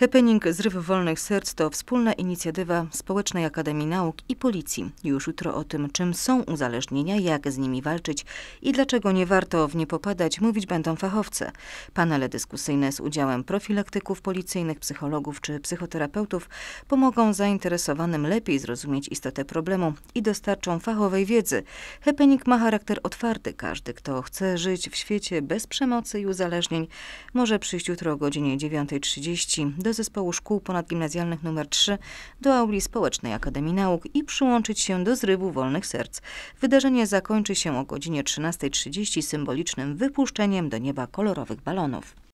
Happening Zryw Wolnych Serc to wspólna inicjatywa Społecznej Akademii Nauk i Policji. Już jutro o tym, czym są uzależnienia, jak z nimi walczyć i dlaczego nie warto w nie popadać, mówić będą fachowcy. Panele dyskusyjne z udziałem profilaktyków policyjnych, psychologów czy psychoterapeutów pomogą zainteresowanym lepiej zrozumieć istotę problemu i dostarczą fachowej wiedzy. Happening ma charakter otwarty. Każdy, kto chce żyć w świecie bez przemocy i uzależnień, może przyjść jutro o godzinie 9.30 do zespołu szkół ponadgimnazjalnych nr 3 do auli społecznej Akademii Nauk i przyłączyć się do zrywu Wolnych Serc. Wydarzenie zakończy się o godzinie 13.30 symbolicznym wypuszczeniem do nieba kolorowych balonów.